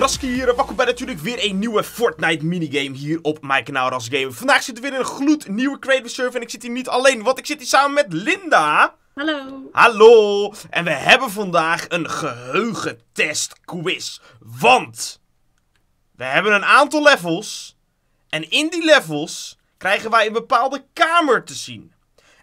Raski hier, welkom bij natuurlijk weer een nieuwe Fortnite minigame hier op mijn kanaal Rasgamer. Vandaag zitten we weer in een gloednieuwe Creative Server en ik zit hier niet alleen, want ik zit hier samen met Linda. Hallo. Hallo. En we hebben vandaag een geheugentest quiz, want we hebben een aantal levels en in die levels krijgen wij een bepaalde kamer te zien.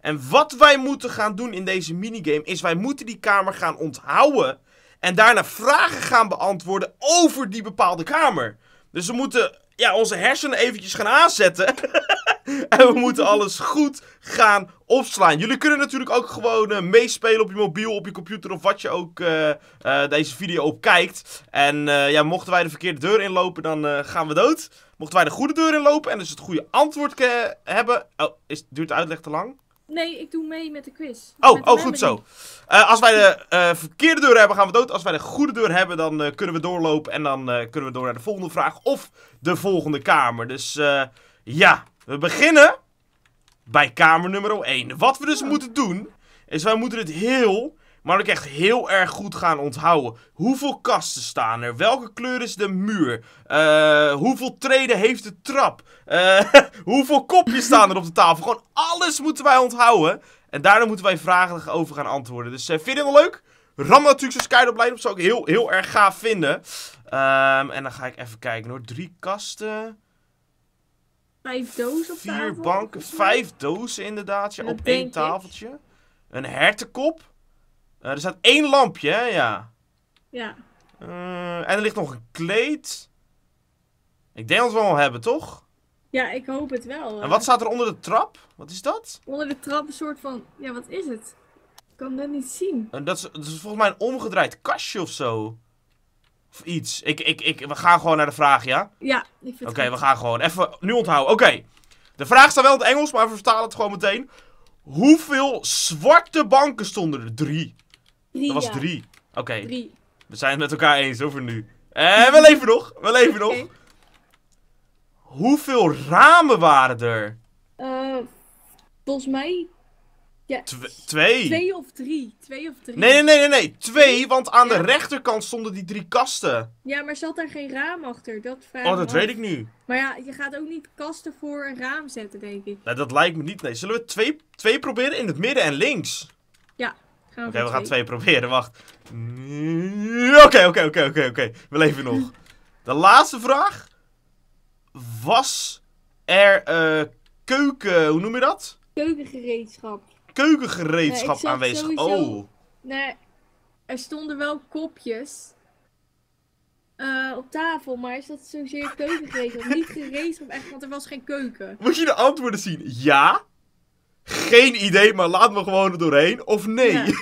En wat wij moeten gaan doen in deze minigame is wij moeten die kamer gaan onthouden en daarna vragen gaan beantwoorden over die bepaalde kamer. Dus we moeten ja, onze hersenen eventjes gaan aanzetten. en we moeten alles goed gaan opslaan. Jullie kunnen natuurlijk ook gewoon eh, meespelen op je mobiel, op je computer of wat je ook eh, eh, deze video op kijkt. En ja, mochten wij de verkeerde deur inlopen, dan gaan we dood. Mochten wij de goede deur inlopen en dus het goede antwoord hebben... Oh, is, duurt de uitleg te lang? Nee, ik doe mee met de quiz. Oh, oh goed zo. Eh, als wij de eh, verkeerde deur hebben, gaan we dood. Als wij de goede deur hebben, dan eh, kunnen we doorlopen. En dan kunnen we door naar de volgende vraag. Of de volgende kamer. Dus ja, we beginnen bij kamer nummer 1. Wat we dus oh. moeten doen, is wij moeten het heel, maar dat ik echt heel erg goed gaan onthouden. Hoeveel kasten staan er? Welke kleur is de muur? Eh, hoeveel treden heeft de trap? Eh, hoeveel kopjes staan er op de tafel? Gewoon alles moeten wij onthouden. En daarna moeten wij vragen over gaan antwoorden. Dus uh, vind je het wel leuk? Ram natuurlijk zo'n skydive op. Zou ik heel, heel erg gaaf vinden. Ehm, en dan ga ik even kijken hoor. Drie kasten. Vijf dozen op Vier banken. Vijf dozen inderdaad. op één tafeltje. Een hertenkop. Eh, er staat één lampje, hè? Ja. Ja. Eh, en er ligt nog een kleed. Ik denk dat we hem hebben, toch? Ja, ik hoop het wel. En eh. wat staat er onder de trap? Wat is dat? Onder de trap een soort van... Ja, wat is het? Ik kan dat niet zien. dat, is, is volgens mij een omgedraaid kastje of zo. Of iets. Ik, ik, ik, we gaan gewoon naar de vraag, ja? Ja, ik Oké, we gaan gewoon. Even nu onthouden. Oké. De vraag staat wel in het Engels, maar we vertalen het gewoon meteen. Hoeveel zwarte banken stonden er? Drie dat was drie. Oké. Okay. We zijn het met elkaar eens over nu. Eh, we leven nog. We leven nog. Hoeveel ramen waren er? Uh, volgens mij... Ja, twee. Twee of drie. Twee of drie. Nee, nee, nee, nee. nee. Twee, want aan de rechterkant stonden die drie kasten. Ja, maar zat daar geen raam achter? Dat oh, dat weet ik nu. Maar ja, je gaat ook niet kasten voor een raam zetten, denk ik. Nee, dat lijkt me niet. Nee, zullen we twee, twee proberen in het midden en links? Ja, Oh, oké, we gaan twee proberen. Wacht. Oké, oké, oké, oké, oké. We leven nog. De laatste vraag. Was er eh, keuken... Hoe noem je dat? Keukengereedschap. Keukengereedschap aanwezig. oh. Nee, er stonden wel kopjes eh, op tafel, maar is dat zozeer keukengereedschap? Niet gereedschap echt, want er was geen keuken. Moet je de antwoorden zien? Ja, geen idee, maar laat me gewoon er doorheen. Of nee. nee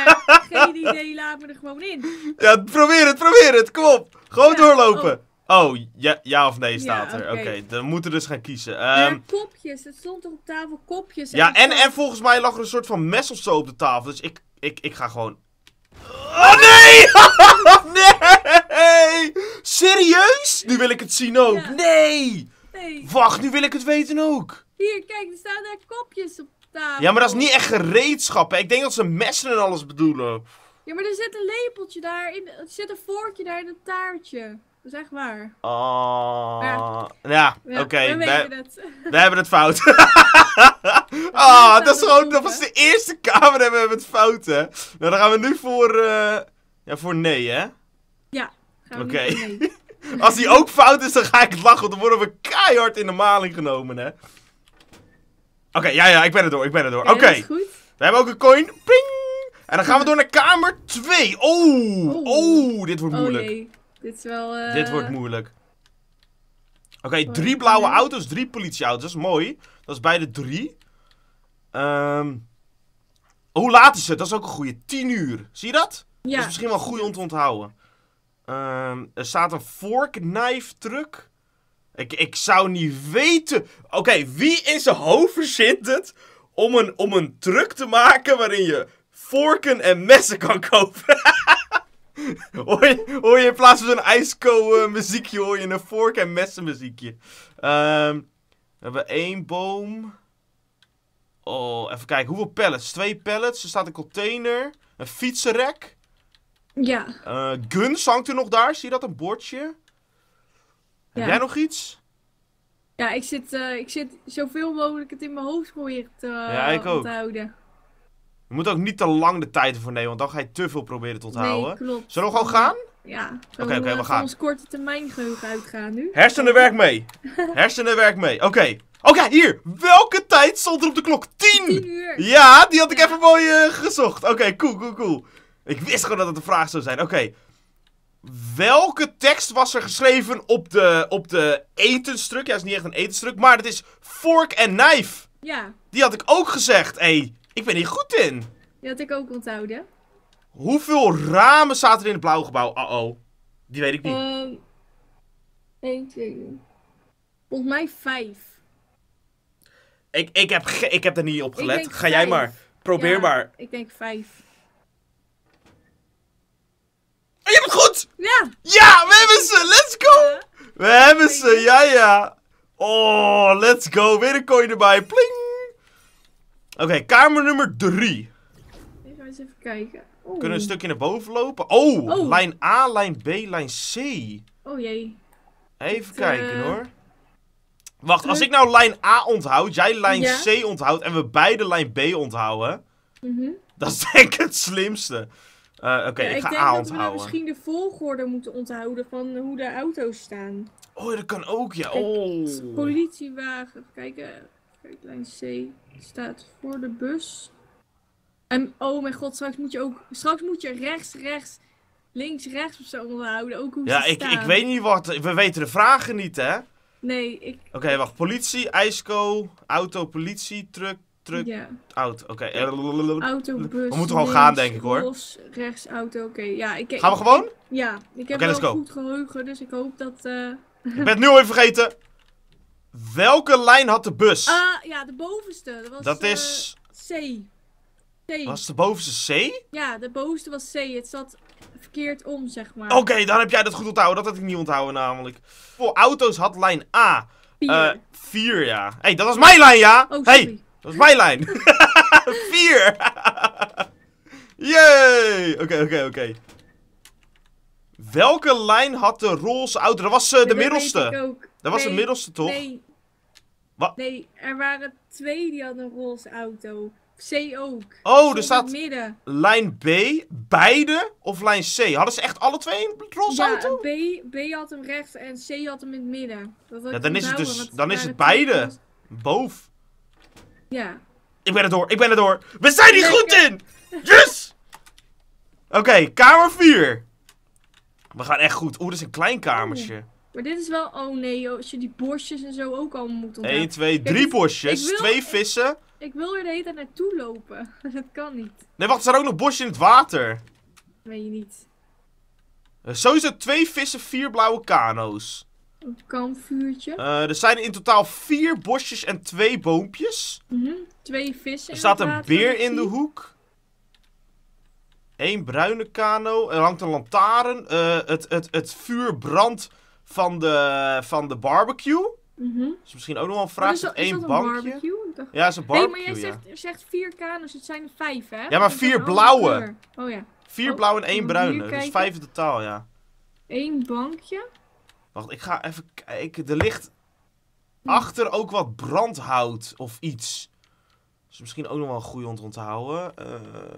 geen idee, laat me er gewoon in. Ja, probeer het, probeer het. Kom op. Gewoon doorlopen. Oh. oh, ja, ja of nee staat er. Oké, okay. dan moeten we dus gaan kiezen. Um, kopjes. Het stond op tafel kopjes. ja, en, en volgens mij lag er een soort van mes of zo op de tafel. Dus ik, ik, ik ga gewoon... Oh nee! nee! Serieus? Nu wil ik het zien ook. Nee! nee! Wacht, nu wil ik het weten ook. Hier, kijk, er staan daar kopjes op tafel. Ja, maar dat is niet echt gereedschappen. Ik denk dat ze messen en alles bedoelen. Ja, maar er zit een lepeltje daar. In, er zit een vorkje daar in een taartje. Dat is echt waar. Oh. Ja, oké. We, hebben het fout. Ah, dat, is gewoon, dat was de eerste kamer en we hebben het fout, hè. Nou, dan gaan we nu voor, uh, ja, voor nee, hè? Ja, Oké. Okay. Als die ook fout is, dan ga ik lachen, want dan worden we keihard in de maling genomen, hè. Oké, ja, ja, ik ben er door, ik ben er door. Oké. We hebben ook een coin. Ping! En dan gaan we door naar kamer 2. Oh, oh, dit wordt oh, moeilijk. Oh, nee. Dit is wel... Eh, dit wordt moeilijk. Oké, oh, drie blauwe auto's, drie politieauto's. mooi. Dat is bij de drie. Um, hoe laat is het? Dat is ook een goede. Tien uur. Zie je dat? Ja. Dat is misschien wel goed om te onthouden. Um, er staat een fork knife truck. Ik, ik zou niet weten... Oké, wie in zijn hoofd verzint het om een, om een truck te maken waarin je vorken en messen kan kopen? hoor, je, in plaats van zo'n ijsko eh, muziekje, hoor je een vork en messen muziekje. Ehm, we hebben één boom. Oh, even kijken. Hoeveel pallets? Twee pallets. Er staat een container. Een fietsenrek. Ja. Uh, guns hangt er nog daar. Zie je dat? Een bordje. Heb jij nog iets? Ja, ik zit, eh, ik zit zoveel mogelijk het in mijn hoofd proberen te houden. Uh, ja, ik eh, ook. Je moet ook niet te lang de tijd ervoor nemen, want dan ga je te veel proberen te onthouden. Nee, klopt. Zullen we gewoon gaan? Ja. Oké, oké, we gaan. ons korte termijn geheugen uitgaan nu. Hersenen werk mee. Hersenen werk mee. Oké. Oké, hier. Welke tijd stond er op de klok? 10! 10 uur. Ja, die had ik even mooi eh, gezocht. Oké, cool, cool, cool. Ik wist gewoon dat het een vraag zou zijn. Oké. Welke tekst was er geschreven op de, op de etenstuk? Ja, is niet echt een etenstruk. maar het is Fork en Knife. Ja. Die had ik ook gezegd. Hé, hey, ik ben hier goed in. Die had ik ook onthouden. Hoeveel ramen zaten er in het blauwe gebouw? Uh oh. Die weet ik niet. Um, 1, 2, Volgens mij 5. Ik, ik, heb, ik heb er niet op gelet. Ga jij maar. Probeer maar. Ik denk 5 ja je hebt het goed! Ja! Ja, we hebben ze! Let's go! We hebben ze, ja ja! Oh, let's go! Weer een coin erbij, pling! Oké, kamer nummer 3. Even eens even kijken. Oh. Kunnen we een oh. stukje naar boven lopen? Oh, oh, lijn A, lijn B, lijn C. Oh jee. Even kijken eh, hoor. Wacht, als ik nou lijn A onthoud, jij lijn C onthoudt en we beide lijn B onthouden, mhm. dat is denk ik het slimste. Eh, oké, ik, ga denk A onthouden. Dat we misschien de volgorde moeten onthouden van hoe de auto's staan. Oh, dat kan ook, ja. oh. Politiewagen, kijken. Kijk, lijn C staat voor de bus. En oh mijn god, straks moet je ook. Straks moet je rechts, rechts, links, rechts of zo onthouden. Ook hoe ja, ik, ik weet niet wat. We weten de vragen niet, hè? Nee, ik. Oké, wacht. Politie, ijsco, auto, politie, truck, ja. auto. Oké. Okay. We moeten gewoon gaan, denk ik hoor. Los, rechts, auto, oké. Ja, ik, gaan we gewoon? ja, ik heb okay, wel goed geheugen, dus ik hoop dat... Eh, ik ben het nu al even vergeten. Welke lijn had de bus? Uh, ja, de bovenste. Dat, was, dat eh, is... C. C. Was de bovenste C? Ja, de bovenste was C. Het zat verkeerd om, zeg maar. Oké, dan heb jij dat goed onthouden. Dat had ik niet onthouden namelijk. Voor auto's had lijn A. 4. 4, eh, ja. Hé, hey, dat was mijn lijn, ja? Oh, Hey, dat is mijn lijn. Vier. Jee. Oké, oké, oké. Welke lijn had de roze auto? Dat was eh, de middelste. Dat was de middelste, toch? Nee. Wat? Nee, er waren twee die hadden een roze auto. C ook. Oh, er staat midden. lijn B, beide of lijn C? Hadden ze echt alle twee een roze ja, auto? B, B had hem rechts en C had hem in het midden. Dat ja, dan, is het dus, dan is het beide. Boven. Ja. Ik ben er door, ik ben er door. We zijn hier goed in! Yes! Oké, kamer 4. We gaan echt goed. Oeh, dat is een klein kamertje. Oh. Maar dit is wel... Oh nee, als je die bosjes en zo ook al moet ontdekken. 1, 2, 3 bosjes, twee vissen. Ik, wil er de hele tijd naartoe lopen. dat kan niet. Nee, wacht. Er zijn ook nog bosjes in het water. Weet je niet. Eh, sowieso twee vissen, vier blauwe kano's. Het kampvuurtje. Eh, er zijn in totaal vier bosjes en twee boompjes. Mm -hmm. Twee vissen. Er staat een beer in de hoek. Eén bruine kano. Er hangt een lantaarn. Eh, het, het, het vuur brandt van de, van de barbecue. Mm is misschien ook nog wel een vraag. Is dat, één bankje. Ja, is een barbecue. Nee, maar jij zegt, vier kano's. Het zijn er vijf, hè? Ja, maar vier oh, blauwe. Oh ja. Vier oh, blauwe en één bruine. Dus vijf in totaal, ja. Eén bankje. Wacht, ik ga even kijken. Er ligt achter ook wat brandhout of iets. Is misschien ook nog wel een goede om te onthouden. Eh,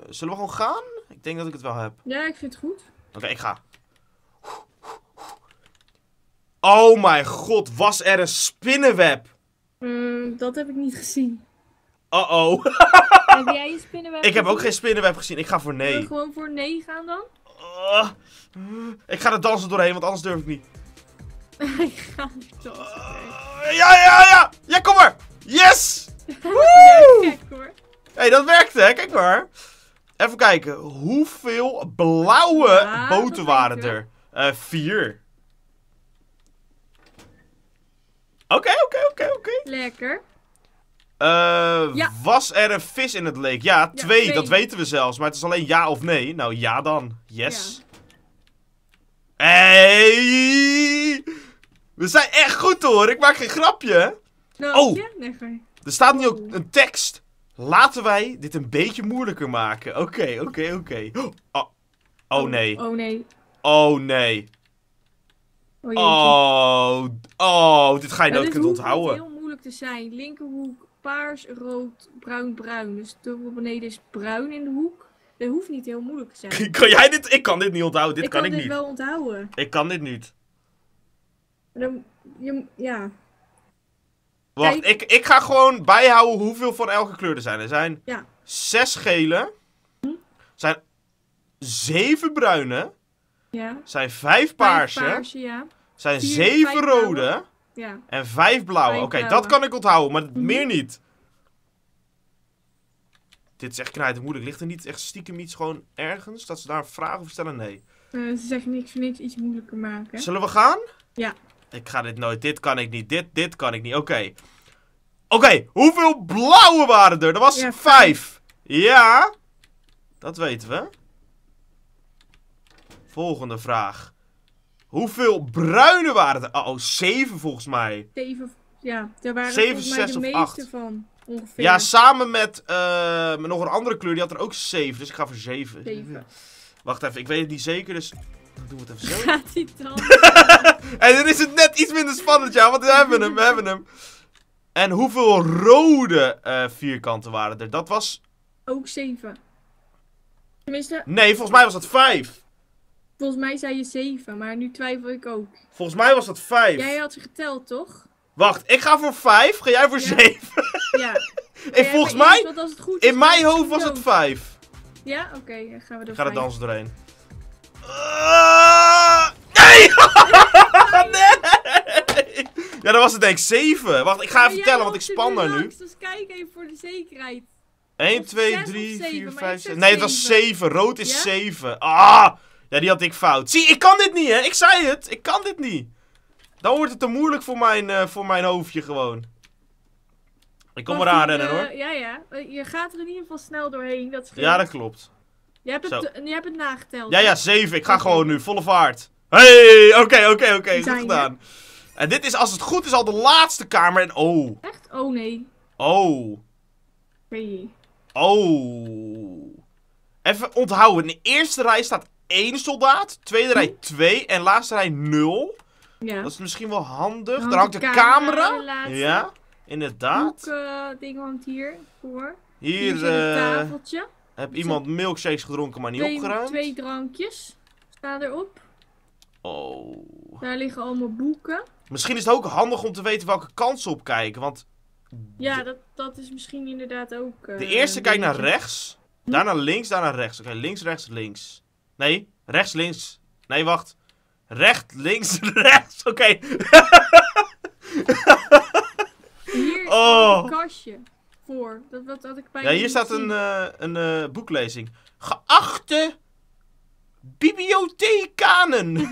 zullen we gewoon gaan? Ik denk dat ik het wel heb. Ja, ik vind het goed. Oké, ik ga. Oh mijn god, was er een spinnenweb? Mm, dat heb ik niet gezien. Uh-oh. heb jij een spinnenweb Ik heb ook geen spinnenweb gezien. Ik ga voor nee. gewoon voor nee gaan dan? Uh, ik ga er dansen doorheen, want anders durf ik niet ik ga niet Ja, ja, ja! Ja, kom maar! Yes! Woe! Kijk hoor. Hé, hey, dat werkte, hè? Kijk maar. Even kijken. Hoeveel blauwe boten waren er? Uh, vier. Oké, oké, oké, oké. Lekker. Uh, Was er een vis in het leek? Ja, twee, twee, Dat weten we zelfs. Maar het is alleen ja of nee. Nou, ja dan. Yes. Hey! We zijn echt goed hoor, ik maak geen grapje. Nou, oh, nee, er staat nu ook oh. een tekst. Laten wij dit een beetje moeilijker maken. Oké, oké, oké. Oh. oh, oh nee. Oh nee. Oh nee. Oh, oh, oh, dit ga je nooit kunnen onthouden. Het heel moeilijk te zijn. Linkerhoek, paars, rood, bruin, bruin. Dus dubbel beneden is bruin in de hoek. Dat hoeft niet heel moeilijk te zijn. kan jij dit? Ik kan dit niet onthouden. Dit kan, ik niet. Ik kan dit wel onthouden. Ik kan dit niet. Dan, ja. Wacht, ik, ik ga gewoon bijhouden hoeveel van elke kleur er zijn. Er zijn ja. zes gele. zijn zeven bruine. Ja. zijn vijf paarse. ja. zijn zeven rode. Ja. En vijf blauwe. Oké, dat kan ik onthouden, maar mhm. meer niet. Dit is echt knijten moeilijk. Ligt er niet echt stiekem iets gewoon ergens? Dat ze daar een vraag over stellen? Nee. Eh, ze zeggen niks vind het iets moeilijker maken. Zullen we gaan? Ja ik ga dit nooit, dit kan ik niet, dit, dit kan ik niet. Oké. Oké, hoeveel blauwe waren er? Dat was ja, vijf. Ja, dat weten we. Volgende vraag. Hoeveel bruine waren er? Oh, oh zeven volgens mij. Zeven, ja. Er waren zeven, zes de meeste of acht. van. Ongeveer. Ja, samen met, eh, met nog een andere kleur. Die had er ook zeven. Dus ik ga voor zeven. zeven. Wacht even, ik weet het niet zeker. Dus doen het even zo. Gaat hij dan? en dan is het net iets minder spannend, ja, want we hebben hem, we hebben hem. En hoeveel rode eh, vierkanten waren er? Dat was... Ook zeven. Tenminste... Nee, volgens mij was dat vijf. Volgens mij zei je zeven, maar nu twijfel ik ook. Volgens mij was dat vijf. Jij had ze geteld, toch? Wacht, ik ga voor vijf, ga jij voor ja. zeven? ja. En volgens mij, in mijn hoofd was het vijf. Ja, oké, dan gaan we er Ik ga de dansen doorheen. Uh, nee! nee! Ja, dat was het denk ik 7. Wacht, ik ga even tellen, want ik span daar nu. Dus kijk even voor de zekerheid. 1, 2, 3, 4, 5, 6. Nee, het was 7. Rood is 7. Ah! Ja, die had ik fout. Zie, ik kan dit niet, hè? Ik zei het. Ik kan dit niet. Dan wordt het te moeilijk voor mijn, uh, voor mijn hoofdje gewoon. Ik kom eraan rennen, hoor. Ja, ja. Eh, je gaat er in ieder geval snel doorheen. Dat ja, dat klopt. Je hebt, het, je hebt het nageteld. Ja, ja, zeven. Ik ga gewoon nu. Volle vaart. hey, oké, oké, oké. Goed gedaan. En dit is, als het goed is, al de laatste kamer. En oh. Echt? Oh, nee. Oh. Nee. Oh. Even onthouden. In de eerste rij staat één soldaat. Tweede rij hm? twee. En laatste rij nul. Ja. Dat is misschien wel handig. Daar hangt de, kamer. camera. ja, inderdaad. Ook uh, eh, ding hangt hier voor. Hier, hier is uh, een eh, tafeltje. Heb iemand milkshakes gedronken, maar niet twee, opgeruimd? Twee drankjes staan erop. Oh. Daar liggen allemaal boeken. Misschien is het ook handig om te weten welke kant ze op kijken, want... Ja, dat, dat is misschien inderdaad ook... de eh, eerste kijkt naar rechts, hm? daarna links, daarna rechts. Oké, links, rechts, links. Nee, rechts, links. Nee, wacht. Recht, links, rechts. Oké. Hier oh. een kastje voor. Dat, dat ik ja, hier staat een, eh, een eh, boeklezing. Geachte bibliothekanen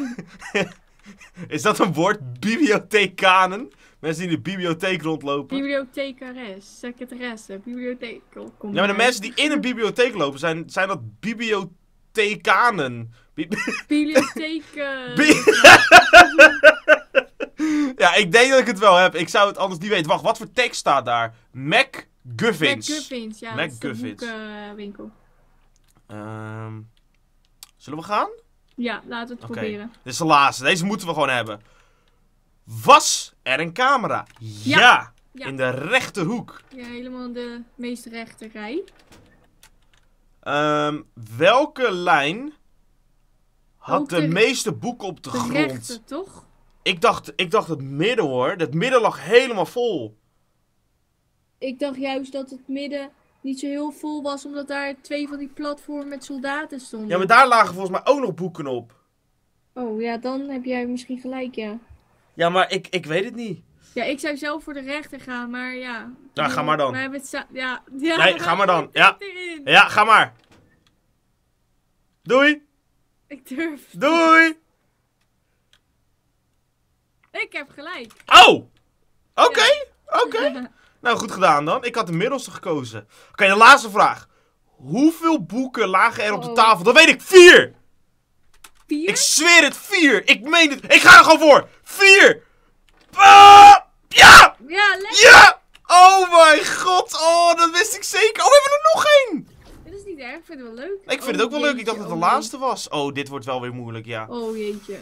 Is dat een woord? bibliothekanen Mensen die in de bibliotheek rondlopen. Bibliothecares, secretaresse, bibliotheek. Ja, maar de mensen die in een bibliotheek lopen, zijn, zijn dat bibliothekanen Bibliotheken. ja, ik denk dat ik het wel heb. Ik zou het anders niet weten. Wacht, wat voor tekst staat daar? Mac McGuffins. McGuffins, ja. McGuffins. winkel. Um, ehm, zullen we gaan? Ja, laten we het proberen. Dit is de laatste. Deze moeten we gewoon hebben. Was er een camera? Ja. In de rechterhoek. Ja, helemaal de meest rechter rij. Ehm, welke lijn had de, meeste boeken op de, de grond? Rechter, toch? Ik dacht, ik dacht het midden hoor. Het midden lag helemaal vol ik dacht juist dat het midden niet zo heel vol was, omdat daar twee van die platformen met soldaten stonden. Ja, maar daar lagen volgens mij ook nog boeken op. Oh ja, dan heb jij misschien gelijk, ja. Ja, maar ik, ik weet het niet. Ja, ik zou zelf voor de rechter gaan, maar ja. Ja, ga maar dan. We hebben het ja. ja. Nee, ga maar dan. Ja. ja, ga maar. Doei. Ik durf. Doei. Ik heb gelijk. Oh! Oké, oké. Nou, goed gedaan dan. Ik had de middelste gekozen. Oké, de laatste vraag. Hoeveel boeken lagen er op de oh. tafel? Dat weet ik. Vier! Vier? Ik zweer het, vier! Ik meen het. Ik ga er gewoon voor. Vier! Ah! Ja! Ja, lekker. Ja! Oh mijn god. Oh, dat wist ik zeker. Oh, we hebben er nog één. Dit is niet erg. Ik vind het wel leuk. Ik vind het ook wel oh, leuk. Ik dacht dat het de oh, laatste was. Oh, dit wordt wel weer moeilijk, ja. Oh, jeetje.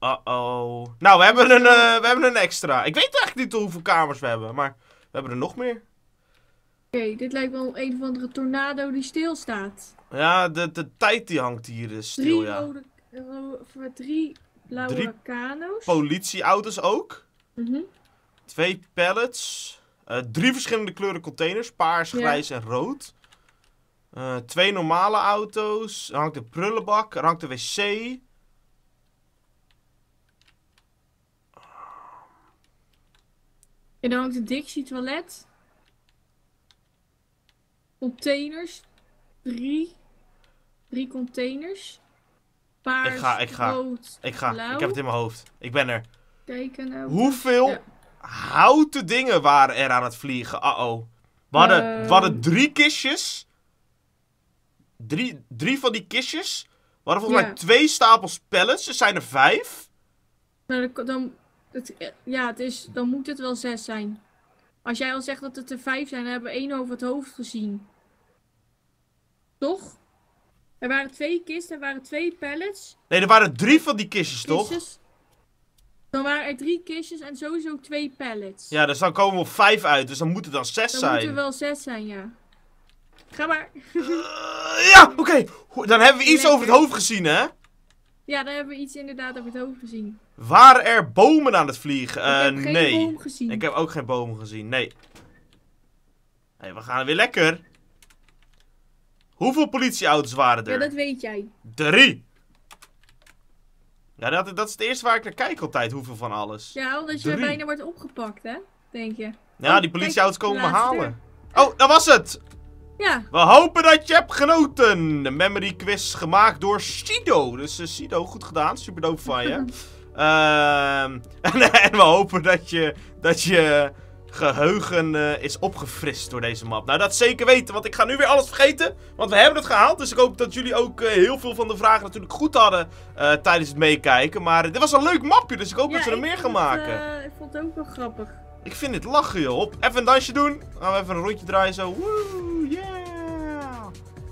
Uh-oh. Nou, we hebben, een, eh, we hebben een extra. Ik weet eigenlijk niet hoeveel kamers we hebben, maar hebben er nog meer. Oké, dit lijkt wel een of andere tornado die stilstaat. Ja, de, de tijd die hangt hier is dus stil, drie ja. Rode, drie blauwe kano's. politieauto's ook. Mm Twee pallets. Eh, drie verschillende kleuren containers. Paars, grijs en rood. Eh, twee normale auto's. Er hangt een prullenbak. Er hangt een wc. En dan ook de Dixie toilet. Containers. Drie. Drie containers. Paars, ik ga, ik ga. ik ga. Ik heb het in mijn hoofd. Ik ben er. Kijken nou. Eh, Hoeveel houten dingen waren er aan het vliegen? Uh-oh. We hadden, we hadden ehm. drie kistjes. Drie, drie van die kistjes. We hadden volgens mij twee stapels pellets. Er zijn er vijf. Nou, dan het, eh, ja, het is, dan moet het wel zes zijn. Als jij al zegt dat het er vijf zijn, dan hebben we één over het hoofd gezien. Toch? Er waren twee kisten, er waren twee pallets. Nee, er waren drie van die kistjes, toch? Dan waren er drie kistjes en sowieso twee pallets. Ja, dus dan komen we op vijf uit, dus dan moeten er dan zes zijn. Dan moeten er wel zes zijn, ja. Ga maar. Eh, ja, oké. Dan hebben we iets over het hoofd gezien, hè? Ja, daar hebben we iets inderdaad over het hoofd gezien. Waren er bomen aan het vliegen? Uh, ik heb eh, geen nee. gezien. Ik heb ook geen bomen gezien, nee. hey, we gaan weer lekker. Hoeveel politieauto's waren er? Ja, dat weet jij. Drie. Ja, dat, is het eerste waar ik naar kijk altijd, hoeveel van alles. Ja, omdat je bijna wordt opgepakt, hè? Denk je. Ja, oh, die politieauto's komen me halen. Oh, dat was het! Ja. We hopen dat je hebt genoten. De memory quiz gemaakt door Sido. Dus uh, Sido, goed gedaan. Super dope van je. Ehm, en, we hopen dat je, dat je geheugen eh, is opgefrist door deze map. Nou, dat zeker weten, want ik ga nu weer alles vergeten. Want we hebben het gehaald, dus ik hoop dat jullie ook eh, heel veel van de vragen natuurlijk goed hadden tijdens het meekijken. Maar dit was een leuk mapje, dus ik hoop dat ze er meer gaan maken. ik vond het ook wel grappig. Ik vind dit lachen, joh. even een dansje doen. Gaan we even een rondje draaien zo. Woe, yeah.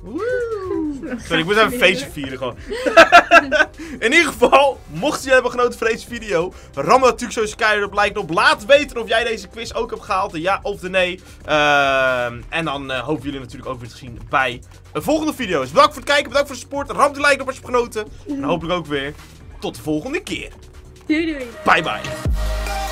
Woe. Sorry, ik moet even een feestje vieren gewoon. In ieder geval, mocht je hebben genoten van deze video, ram natuurlijk sowieso keihard op like op. Laat weten of jij deze quiz ook hebt gehaald, ja of de nee. Ehm, en dan uh, hopen jullie natuurlijk ook weer te zien bij een volgende video. Dus bedankt voor het kijken, bedankt voor de support. Ram die like op als je hebt genoten. En hopelijk ook weer tot de volgende keer. Doei doei. Bye bye.